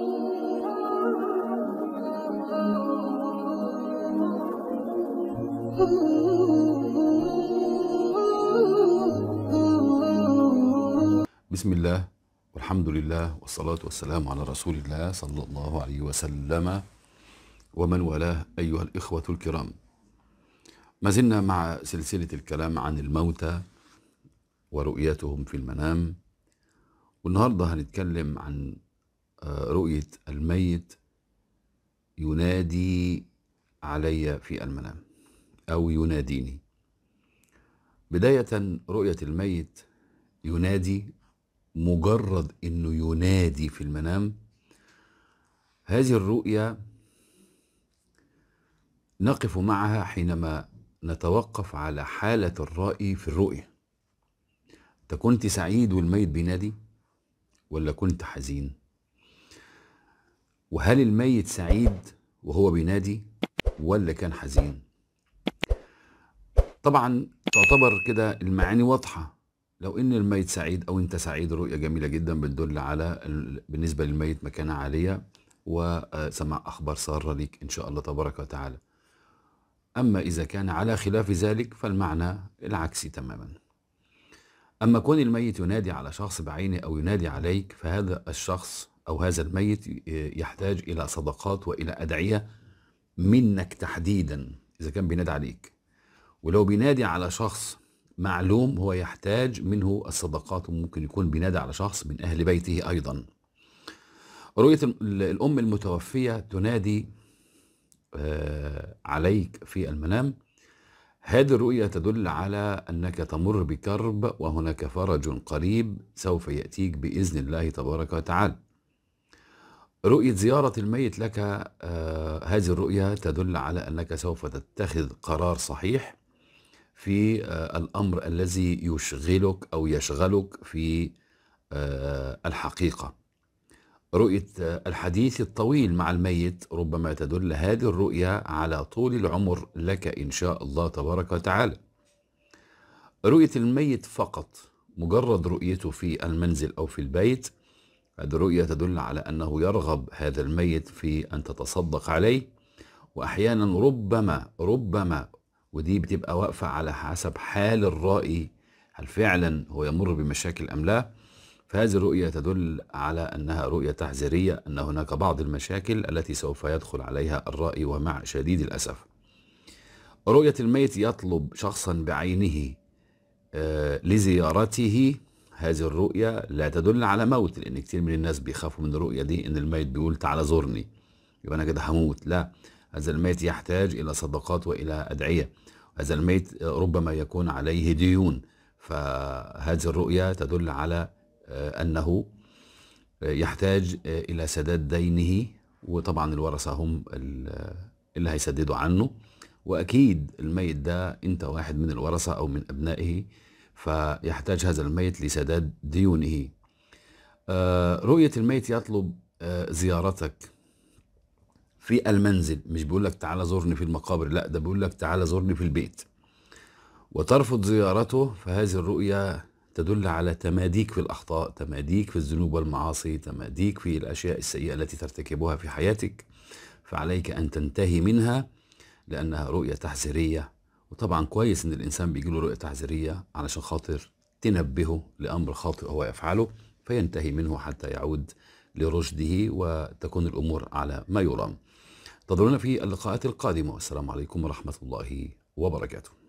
بسم الله والحمد لله والصلاة والسلام على رسول الله صلى الله عليه وسلم ومن والاه أيها الإخوة الكرام ما زلنا مع سلسلة الكلام عن الموتى ورؤيتهم في المنام والنهاردة هنتكلم عن رؤية الميت ينادي علي في المنام أو يناديني بداية رؤية الميت ينادي مجرد إنه ينادي في المنام هذه الرؤية نقف معها حينما نتوقف على حالة الرأي في الرؤية أنت كنت سعيد والميت بينادي ولا كنت حزين؟ وهل الميت سعيد وهو بينادي ولا كان حزين طبعا تعتبر كده المعاني واضحة لو ان الميت سعيد او انت سعيد رؤية جميلة جدا بتدل على بالنسبة للميت مكانة عالية وسمع اخبار سارة ليك ان شاء الله تبارك وتعالى اما اذا كان على خلاف ذلك فالمعنى العكسي تماما اما كون الميت ينادي على شخص بعينه او ينادي عليك فهذا الشخص أو هذا الميت يحتاج إلى صدقات وإلى أدعية منك تحديدا إذا كان بينادي عليك ولو بينادي على شخص معلوم هو يحتاج منه الصدقات وممكن يكون بينادي على شخص من أهل بيته أيضا رؤية الأم المتوفية تنادي آه، عليك في المنام هذه الرؤية تدل على أنك تمر بكرب وهناك فرج قريب سوف يأتيك بإذن الله تبارك وتعالى رؤية زيارة الميت لك آه، هذه الرؤية تدل على أنك سوف تتخذ قرار صحيح في آه، الأمر الذي يشغلك أو يشغلك في آه، الحقيقة رؤية الحديث الطويل مع الميت ربما تدل هذه الرؤية على طول العمر لك إن شاء الله تبارك وتعالى رؤية الميت فقط مجرد رؤيته في المنزل أو في البيت الرؤية تدل على أنه يرغب هذا الميت في أن تتصدق عليه وأحيانا ربما ربما ودي بتبقى واقفة على حسب حال الرائي هل فعلا هو يمر بمشاكل أم لا فهذه الرؤية تدل على أنها رؤية تحذيرية أن هناك بعض المشاكل التي سوف يدخل عليها الرأي ومع شديد الأسف رؤية الميت يطلب شخصا بعينه آه، لزيارته هذه الرؤية لا تدل على موت لأن كتير من الناس بيخافوا من الرؤية دي إن الميت بيقول تعالى زورني يبقى أنا كده هموت لا هذا الميت يحتاج إلى صدقات وإلى أدعية هذا الميت ربما يكون عليه ديون فهذه الرؤية تدل على آه، أنه آه، يحتاج آه، إلى سداد دينه وطبعا الورثة هم اللي هيسددوا عنه وأكيد الميت ده أنت واحد من الورثة أو من أبنائه فيحتاج هذا الميت لسداد ديونه آه، رؤية الميت يطلب آه، زيارتك في المنزل مش بيقول لك تعالى زورني في المقابر لا ده بيقول لك تعالى زورني في البيت وترفض زيارته فهذه الرؤية تدل على تماديك في الأخطاء تماديك في الذنوب والمعاصي تماديك في الأشياء السيئة التي ترتكبها في حياتك فعليك أن تنتهي منها لأنها رؤية تحذيرية وطبعا كويس ان الانسان بيجي له رؤيه تحذيريه علشان خاطر تنبهه لامر خاطئ هو يفعله فينتهي منه حتى يعود لرشده وتكون الامور على ما يرام. انتظرونا في اللقاءات القادمه والسلام عليكم ورحمه الله وبركاته.